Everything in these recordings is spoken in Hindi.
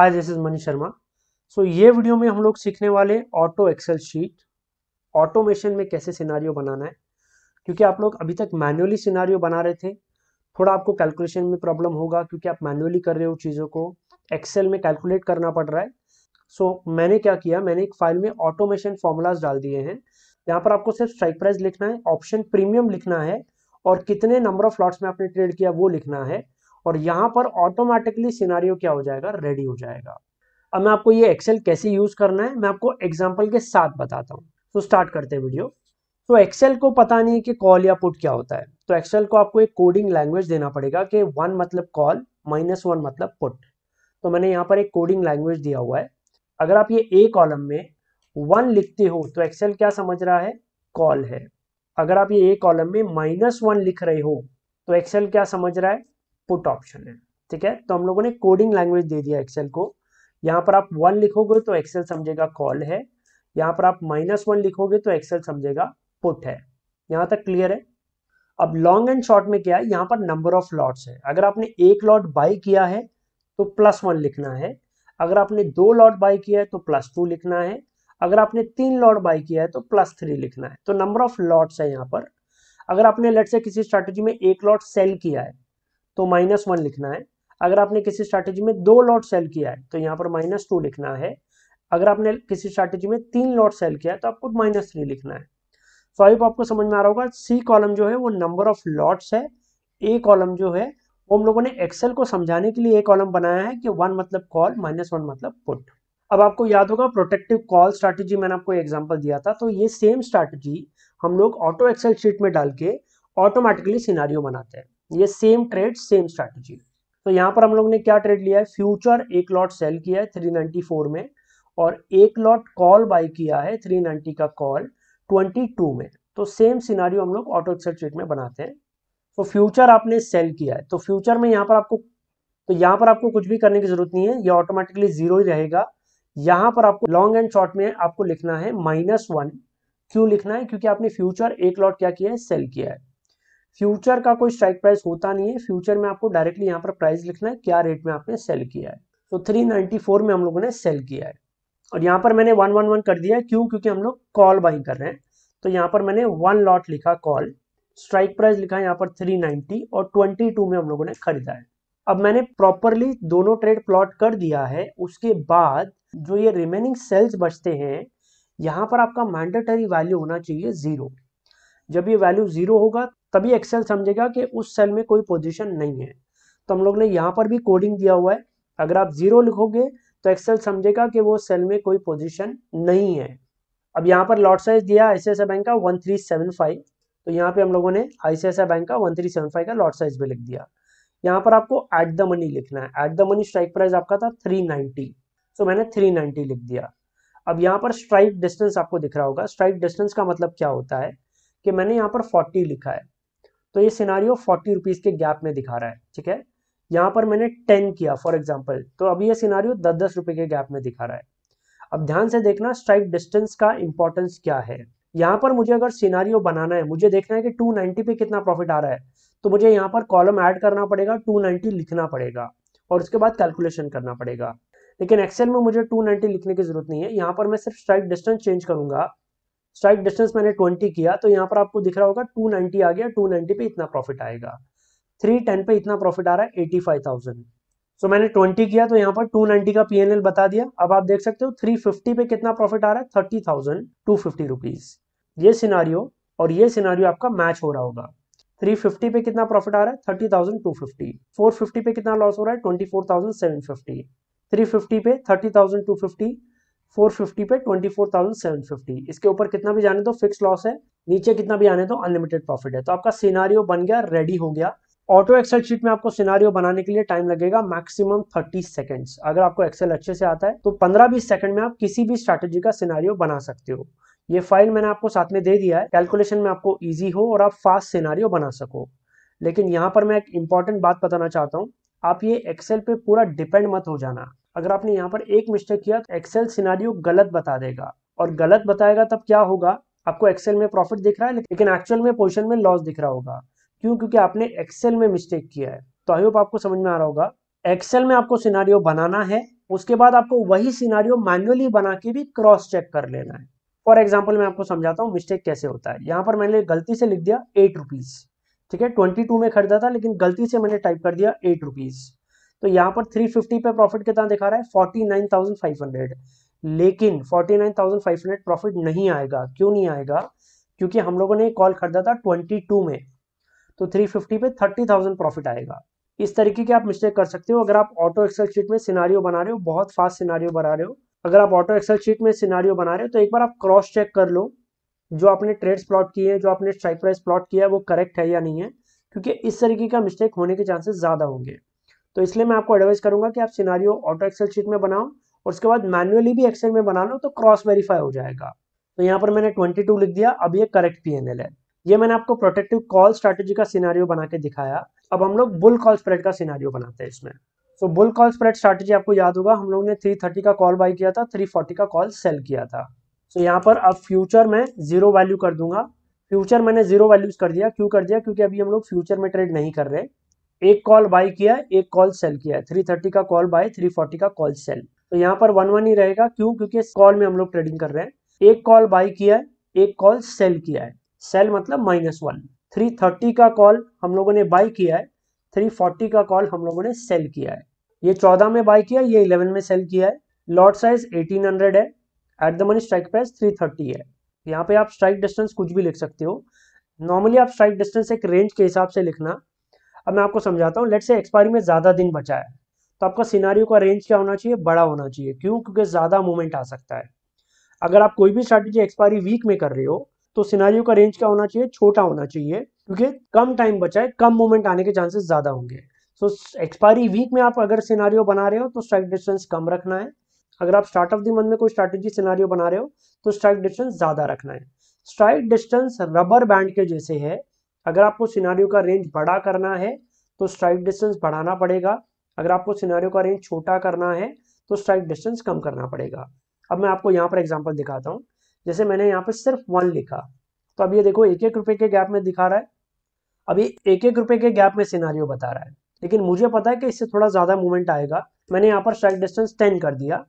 hi this is Manish Sharma so ये वीडियो में हम लोग सीखने वाले ऑटो एक्सेल शीट ऑटोमेशन में कैसे सिनारियो बनाना है क्योंकि आप लोग अभी तक मैन्युअली सिनारियो बना रहे थे थोड़ा आपको कैलकुलेशन में प्रॉब्लम होगा क्योंकि आप मैन्युअली कर रहे हो चीज़ों को एक्सेल में कैलकुलेट करना पड़ रहा है सो so, मैंने क्या किया मैंने एक फाइल में ऑटोमेशन फॉर्मूलाज डाल दिए हैं यहाँ पर आपको सिर्फ स्ट्राइक प्राइस लिखना है ऑप्शन प्रीमियम लिखना है और कितने नंबर ऑफ लॉट्स में आपने ट्रेड किया वो लिखना है और यहाँ पर ऑटोमेटिकली सिनारियो क्या हो जाएगा रेडी हो जाएगा अब मैं आपको ये एक्सेल कैसे यूज करना है मैं आपको एग्जाम्पल के साथ बताता हूँ तो स्टार्ट करते हैं वीडियो तो एक्सेल को पता नहीं है कि कॉल या पुट क्या होता है तो एक्सेल को आपको एक कोडिंग लैंग्वेज देना पड़ेगा कि वन मतलब कॉल माइनस वन मतलब पुट तो मैंने यहाँ पर एक कोडिंग लैंग्वेज दिया हुआ है अगर आप ये ए कॉलम में वन लिखते हो तो एक्सेल क्या समझ रहा है कॉल है अगर आप ये ए कॉलम में माइनस वन लिख रहे हो तो एक्सेल क्या समझ रहा है पुट ऑप्शन है ठीक है तो हम लोगों ने कोडिंग लैंग्वेज दे दिया एक्सेल को यहाँ पर आप वन लिखोगे तो एक्सेल समझेगा कॉल है यहाँ पर आप माइनस वन लिखोगे तो एक्सेल समझेगा पुट है यहाँ तक क्लियर है अब लॉन्ग एंड शॉर्ट में क्या है यहाँ पर नंबर ऑफ लॉट्स है अगर आपने एक लॉट बाई किया है तो प्लस वन लिखना है अगर आपने दो लॉट बाई किया है तो प्लस टू लिखना है अगर आपने तीन लॉट बाई किया है तो प्लस थ्री लिखना है तो नंबर ऑफ लॉट्स है यहाँ पर अगर आपने लेट से किसी स्ट्रैटेजी में एक लॉट सेल किया है तो माइनस वन लिखना है अगर आपने किसी स्ट्रैटेजी में दो लॉट सेल किया है तो यहाँ पर माइनस टू लिखना है अगर आपने किसी स्ट्रैटेजी में तीन लॉट सेल किया है तो आपको माइनस थ्री लिखना है सो आई आपको समझ में आ रहा होगा सी कॉलम जो है वो नंबर ऑफ लॉट्स है ए कॉलम जो है वो हम लोगों ने एक्सेल को समझाने के लिए ए कॉलम बनाया है कि वन मतलब कॉल माइनस वन मतलब पुट अब आपको याद होगा प्रोटेक्टिव कॉल स्ट्रैटेजी मैंने आपको एग्जांपल दिया था तो ये सेम स्ट्रैटेजी हम लोग ऑटो एक्सेल शीट में डाल के ऑटोमेटिकली सिनारियो बनाते हैं ये सेम ट्रेड सेम स्ट्रेटेजी तो यहाँ पर हम लोग ने क्या ट्रेड लिया है फ्यूचर एक लॉट सेल किया है 394 में और एक लॉट कॉल बाय किया है 390 का कॉल 22 में तो सेम सिनारियो हम लोग ऑटो एक्सेल ट्रेड में बनाते हैं तो फ्यूचर आपने सेल किया है तो फ्यूचर में यहाँ पर आपको तो यहाँ पर आपको कुछ भी करने की जरूरत नहीं है ये ऑटोमेटिकली जीरो ही रहेगा यहाँ पर आपको लॉन्ग एंड शॉर्ट में आपको लिखना है माइनस वन क्यों लिखना है क्योंकि आपने फ्यूचर एक लॉट क्या किया है सेल किया है फ्यूचर का कोई स्ट्राइक प्राइस होता नहीं है फ्यूचर में आपको डायरेक्टली यहाँ पर प्राइस लिखना है क्या रेट में आपने सेल किया है तो फोर में हम लोगों ने सेल किया है और यहाँ पर मैंने वन वन वन कर दिया है क्यों क्योंकि हम लोग कॉल बाइंग कर रहे हैं तो यहाँ पर मैंने वन लॉट लिखा कॉल स्ट्राइक प्राइस लिखा है यहाँ पर 390 और 22 में हम लोगों ने खरीदा है अब मैंने प्रॉपरली दोनों ट्रेड प्लॉट कर दिया है उसके बाद जो ये रिमेनिंग सेल्स बचते हैं यहाँ पर आपका मैंडेटरी वैल्यू होना चाहिए जीरो जब ये वैल्यू जीरो होगा तभी एक्सेल समझेगा कि उस सेल में कोई पोजीशन नहीं है तो हम लोग ने यहाँ पर भी कोडिंग दिया हुआ है अगर आप जीरो लिखोगे तो एक्सेल समझेगा कि वो सेल में कोई पोजिशन नहीं है अब यहाँ पर लॉट साइज दिया सी बैंक का वन थ्री सेवन फाइव तो यहाँ पे हम लोगों ने आई बैंक का वन थ्री सेवन फाइव का लॉट साइज भी लिख दिया यहाँ पर आपको एट द मनी लिखना है at the money strike price आपका था थ्री नाइनटी सो मैंने थ्री नाइनटी लिख दिया अब यहाँ पर स्ट्राइक डिस्टेंस आपको दिख रहा होगा स्ट्राइक डिस्टेंस का मतलब क्या होता है कि मैंने यहाँ पर फोर्टी लिखा है तो ये सिनारियो फोर्टी रुपीज़ के गैप में दिखा रहा है ठीक है यहाँ पर मैंने टेन किया फॉर एग्जाम्पल तो अभी ये सिनारियो दस दस रुपए के गैप में दिखा रहा है अब ध्यान से देखना स्ट्राइक डिस्टेंस का इंपॉर्टेंस क्या है यहाँ पर मुझे अगर सिनारियो बनाना है मुझे देखना है कि 290 पे कितना प्रॉफिट आ रहा है तो मुझे यहाँ पर कॉलम ऐड करना पड़ेगा 290 लिखना पड़ेगा और उसके बाद कैलकुलेशन करना पड़ेगा लेकिन एक्सेल में मुझे 290 लिखने की जरूरत नहीं है यहाँ पर मैं सिर्फ स्ट्राइक डिस्टेंस चेंज करूंगा स्ट्राइक डिस्टेंस मैंने ट्वेंटी किया तो यहाँ पर आपको दिख रहा होगा टू नाइन्टी आ गया टू पे इतना प्रॉफिट आएगा थ्री टेन पे इतना प्रॉफिट आ रहा है एटी फाइव थाउजेंड सो मैंने ट्वेंटी किया तो यहाँ पर टू नाइन्टी का पीएनएल बता दिया अब आप देख सकते हो थ्री फिफ्टी पे कितना प्रॉफिट आ रहा है thirty thousand two fifty rupees ये सिनारियो और ये सिनारियो आपका मैच हो रहा होगा 350 पे कितना प्रॉफिट आ रहा है thirty thousand two fifty four fifty पे कितना लॉस हो रहा है twenty four thousand seven fifty three fifty पे थर्टी थाउजेंड टू फिफ्टी 450 पे 24,750 इसके ऊपर कितना भी जाने दो फिक्स लॉस है नीचे कितना भी आने तो अनलिमिटेड प्रॉफिट है तो आपका सिनारियो बन गया रेडी हो गया ऑटो एक्सेल शीट में आपको सिनारियो बनाने के लिए टाइम लगेगा मैक्सिमम 30 सेकंड्स अगर आपको एक्सेल अच्छे से आता है तो 15 बीस सेकंड में आप किसी भी स्ट्रेटेजी का सिनारियो बना सकते हो ये फाइल मैंने आपको साथ में दे दिया है कैलकुलेशन में आपको ईजी हो और आप फास्ट सिनारियो बना सको लेकिन यहाँ पर मैं एक इंपॉर्टेंट बात बताना चाहता हूँ आप ये एक्सेल पे पूरा डिपेंड मत हो जाना अगर आपने यहाँ पर एक मिस्टेक किया तो एक्सेल सिनारियो गलत बता देगा और गलत बताएगा तब क्या होगा आपको एक्सेल में प्रॉफिट दिख रहा है लेकिन एक्चुअल में पोजिशन में लॉस दिख रहा होगा क्यों क्योंकि आपने एक्सेल में मिस्टेक किया है तो आई होप आपको समझ में आ रहा होगा एक्सेल में आपको सिनारियो बनाना है उसके बाद आपको वही सिनारियो मैनुअली बना के भी क्रॉस चेक कर लेना है फॉर एग्जाम्पल मैं आपको समझाता हूँ मिस्टेक कैसे होता है यहाँ पर मैंने गलती से लिख दिया एट रुपीज ठीक है ट्वेंटी टू में खरीदा था लेकिन गलती से मैंने टाइप कर दिया एट रुपीज़ तो यहाँ पर 350 पे प्रॉफिट कितना दिखा रहा है 49,500 लेकिन 49,500 प्रॉफिट नहीं आएगा क्यों नहीं आएगा क्योंकि हम लोगों ने कॉल खरीदा था 22 में तो 350 पे 30,000 प्रॉफिट आएगा इस तरीके की आप मिस्टेक कर सकते हो अगर आप ऑटो एक्सेल शीट में सिनारियो बना रहे हो बहुत फास्ट सिनारियो बना रहे हो अगर आप ऑटो एक्सेल शीट में सिनारियो बना रहे हो तो एक बार आप क्रॉस चेक कर लो जो आपने ट्रेड्स प्लॉट किए हैं जो आपने स्ट्राइक प्राइस प्लॉट किया है वो करेक्ट है या नहीं है क्योंकि इस तरीके का मिस्टेक होने के चांसेस ज़्यादा होंगे तो इसलिए मैं आपको एडवाइस करूंगा कि आप सिनारियो ऑटो एक्सेल शीट में बनाओ और उसके बाद मैनुअली भी एक्सेल में बना लो तो क्रॉस वेरीफाई हो जाएगा तो यहाँ पर मैंने 22 लिख दिया अब ये करेक्ट पी है ये मैंने आपको प्रोटेक्टिव कॉल स्ट्रेटेजी का सिनारियो बना के दिखाया अब हम लोग बुल कॉल स्प्रेड का सिनारियो बनाते हैं इसमें तो बुल कॉल स्प्रेड स्ट्रेटेजी आपको याद होगा हम लोग ने थर्टी का कॉल बाई किया था फोर्टी का कॉल सेल किया था तो यहाँ पर अब फ्यूचर में जीरो वैल्यू कर दूंगा फ्यूचर मैंने जीरो वैल्यूज कर दिया क्यों कर दिया क्योंकि अभी हम लोग फ्यूचर में ट्रेड नहीं कर रहे एक कॉल बाय किया एक कॉल सेल किया है थ्री थर्टी का कॉल बाय थ्री फोर्टी का कॉल सेल तो यहाँ पर वन वन ही रहेगा क्यों क्योंकि इस कॉल में हम लोग ट्रेडिंग कर रहे हैं एक कॉल बाई किया है एक कॉल सेल किया है सेल मतलब माइनस वन थ्री थर्टी का कॉल हम लोगों ने बाय किया है थ्री फोर्टी का कॉल हम लोगों ने सेल किया है ये चौदह में बाय किया ये इलेवन में सेल किया है लॉट साइज एटीन हंड्रेड है at the money strike price three thirty है यहाँ पे आप स्ट्राइक डिस्टेंस कुछ भी लिख सकते हो नॉर्मली आप स्ट्राइक डिस्टेंस एक रेंज के हिसाब से लिखना अब मैं आपको समझाता हूँ लेट से एक्सपायरी में ज़्यादा दिन बचा है तो आपका सिनारियो का रेंज क्या होना चाहिए बड़ा होना चाहिए क्यों क्योंकि ज़्यादा मूवमेंट आ सकता है अगर आप कोई भी स्ट्रैटेजी एक्सपायरी वीक में कर रहे हो तो सिनारियो का रेंज क्या होना चाहिए छोटा होना चाहिए क्योंकि कम टाइम बचा है कम मूवमेंट आने के चांसेस ज़्यादा होंगे सो एक्सपायरी वीक में आप अगर सिनारियो बना रहे हो तो स्ट्राइक डिस्टेंस कम रखना है अगर आप स्टार्ट ऑफ दी मंथ में कोई स्ट्रैटेजी सिनारियो बना रहे हो तो स्ट्राइक डिस्टेंस ज़्यादा रखना है स्ट्राइक डिस्टेंस रबर बैंड के जैसे है अगर आपको सिनारियो का रेंज बड़ा करना है तो स्ट्राइक डिस्टेंस बढ़ाना पड़ेगा अगर आपको सिनारियो का रेंज छोटा करना है तो स्ट्राइक डिस्टेंस कम करना पड़ेगा अब मैं आपको यहाँ पर एग्जाम्पल दिखाता हूँ जैसे मैंने यहाँ पर सिर्फ वन लिखा तो अब ये देखो एक एक रुपए के गैप में दिखा रहा है अभी एक एक रुपए के गैप में सिनारियो बता रहा है लेकिन मुझे पता है कि इससे थोड़ा ज़्यादा मूवमेंट आएगा मैंने यहाँ पर स्ट्राइक डिस्टेंस टेन कर दिया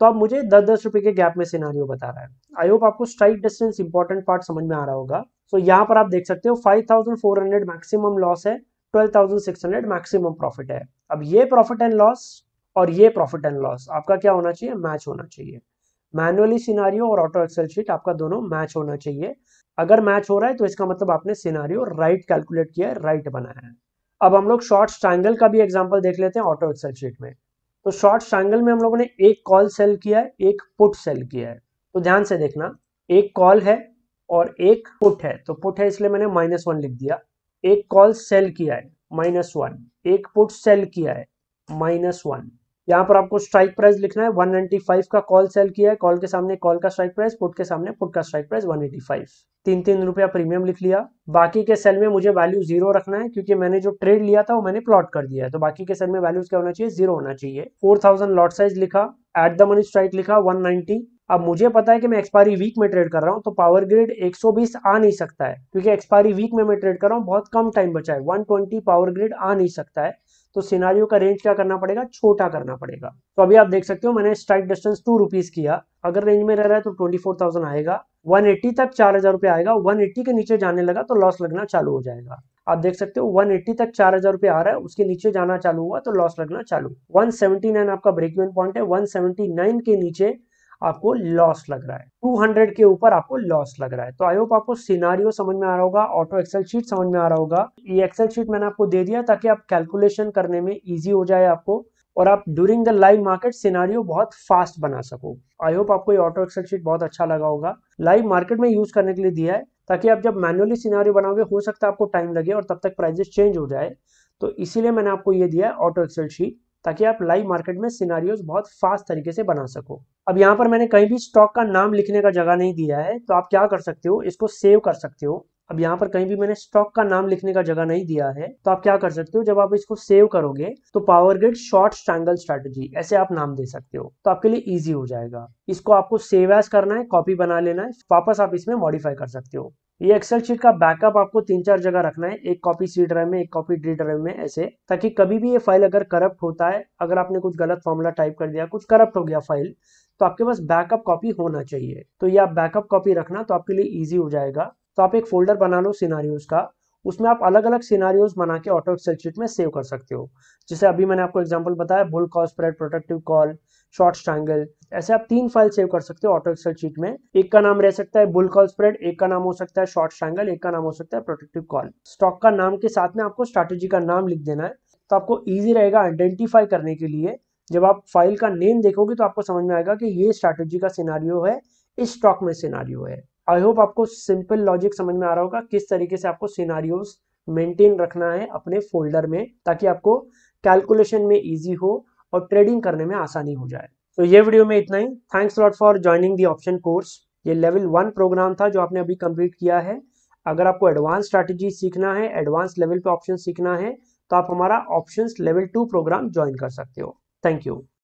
तो आप मुझे दस दस रुपए के गैप में सिनारियो बता रहा है आई होप आपको स्ट्राइक डिस्टेंस इंपॉर्टेंट पार्ट समझ में आ रहा होगा सो so, यहाँ पर आप देख सकते हो 5,400 मैक्सिमम लॉस है 12,600 मैक्सिमम प्रॉफिट है अब ये प्रॉफिट एंड लॉस और ये प्रॉफिट एंड लॉस आपका क्या होना चाहिए मैच होना चाहिए मैनुअली सिनारियो और ऑटो एक्सेल शीट आपका दोनों मैच होना चाहिए अगर मैच हो रहा है तो इसका मतलब आपने सिनारियो राइट कैलकुलेट किया है राइट बनाया है अब हम लोग शॉर्ट स्ट्रैंगल का भी एग्जाम्पल देख लेते हैं ऑटो एक्सेल शीट में तो शॉर्ट ट्राइंगल में हम लोगों ने एक कॉल सेल किया है एक पुट सेल किया है तो ध्यान से देखना एक कॉल है और एक पुट है तो पुट है इसलिए मैंने माइनस वन लिख दिया एक कॉल सेल किया है माइनस वन एक पुट सेल किया है माइनस वन यहाँ पर आपको स्ट्राइक प्राइस लिखना है 195 का कॉल सेल किया है कॉल के सामने कॉल का स्ट्राइक प्राइस पुट के सामने पुट का स्ट्राइक प्राइस 185 तीन तीन रुपया प्रीमियम लिख लिया बाकी के सेल में मुझे वैल्यू जीरो रखना है क्योंकि मैंने जो ट्रेड लिया था वो मैंने प्लॉट कर दिया है तो बाकी के सेल में वैल्यूज क्या होना चाहिए जीरो होना चाहिए फोर थाउजेंड लॉट साइज लिखा एट द मनी स्ट्राइक लिखा वन अब मुझे पता है कि मैं एक्सपायरी वीक में ट्रेड कर रहा हूँ तो पावर ग्रेड 120 आ नहीं सकता है क्योंकि एक्सपायरी वीक में मैं ट्रेड कर रहा हूँ बहुत कम टाइम बचा है 120 पावर ग्रेड आ नहीं सकता है तो सिनारियों का रेंज क्या करना पड़ेगा छोटा करना पड़ेगा तो अभी आप देख सकते हो मैंने स्ट्राइक डिस्टेंस टू रुपीज किया अगर रेंज में रह रहा है तो ट्वेंटी फोर थाउजेंड आएगा वन एट्टी तक चार हजार रुपए आएगा वन एट्टी के नीचे जाने लगा तो लॉस लगना चालू हो जाएगा आप देख सकते हो वन एट्टी तक चार हजार रुपए आ रहा है उसके नीचे जाना चालू हुआ तो लॉस लगना चालू वन सेवेंटी नाइन आपका ब्रेक इवन पॉइंट है वन सेवेंटी नाइन के नीचे आपको लॉस लग रहा है 200 के ऊपर आपको लॉस लग रहा है तो आई होप आपको सिनारियो समझ में आ रहा होगा ऑटो एक्सेल शीट समझ में आ रहा होगा ये एक्सेल शीट मैंने आपको दे दिया ताकि आप कैलकुलेशन करने में इजी हो जाए आपको और आप during the live market scenario बहुत फास्ट बना सको आई होप आपको ये ऑटो एक्सेल शीट बहुत अच्छा लगा होगा लाइव मार्केट में यूज करने के लिए दिया है ताकि आप जब मैनुअली सिनारियो बनाओगे हो सकता है आपको टाइम लगे और तब तक प्राइजेस चेंज हो जाए तो इसीलिए मैंने आपको ये दिया है ऑटो एक्सेल शीट ताकि आप लाइव मार्केट में सिनारियोज बहुत फास्ट तरीके से बना सको अब यहाँ पर मैंने कहीं भी स्टॉक का नाम लिखने का जगह नहीं दिया है तो आप क्या कर सकते हो इसको सेव कर सकते हो अब यहाँ पर कहीं भी मैंने स्टॉक का नाम लिखने का जगह नहीं दिया है तो आप क्या कर सकते हो जब आप इसको सेव करोगे तो power grid short strangle strategy ऐसे आप नाम दे सकते हो तो आपके लिए इजी हो जाएगा इसको आपको सेव एज करना है कॉपी बना लेना है वापस आप इसमें मॉडिफाई कर सकते हो ये एक्सेल शीट का बैकअप आपको तीन चार जगह रखना है एक कॉपी सी ड्राइव में एक कॉपी डी ड्राइव में ऐसे ताकि कभी भी ये फाइल अगर करप्ट होता है अगर आपने कुछ गलत फॉर्मूला टाइप कर दिया कुछ करप्ट हो गया फाइल तो आपके पास बैकअप कॉपी होना चाहिए तो ये आप बैकअप कॉपी रखना तो आपके लिए ईजी हो जाएगा तो आप एक फोल्डर बना लो सिनारियोज का उसमें आप अलग अलग सीनारियोज बना के ऑटो एक्सेल शीट में सेव कर सकते हो जैसे अभी मैंने आपको एग्जाम्पल बताया bull call spread protective call short triangle ऐसे आप तीन फाइल सेव कर सकते हो ऑटो एक्सेल शीट में एक का नाम रह सकता है बुल कॉल स्प्रेड एक का नाम हो सकता है शॉर्ट ट्रायंगल एक का नाम हो सकता है प्रोटेक्टिव कॉल स्टॉक का नाम के साथ में आपको स्ट्रैटेजी का नाम लिख देना है तो आपको ईजी रहेगा आइडेंटिफाई करने के लिए जब आप फाइल का नेम देखोगे तो आपको समझ में आएगा कि ये स्ट्रैटेजी का सिनारियो है इस स्टॉक में सिनारियो है आई होप आपको सिंपल लॉजिक समझ में आ रहा होगा किस तरीके से आपको सिनारियोस मेंटेन रखना है अपने फोल्डर में ताकि आपको कैलकुलेशन में इजी हो और ट्रेडिंग करने में आसानी हो जाए तो ये वीडियो में इतना ही thanks lot for joining the option course ये लेवल वन प्रोग्राम था जो आपने अभी कंप्लीट किया है अगर आपको एडवांस स्ट्रैटेजी सीखना है एडवांस लेवल पे ऑप्शन सीखना है तो आप हमारा options level two program join कर सकते हो थैंक यू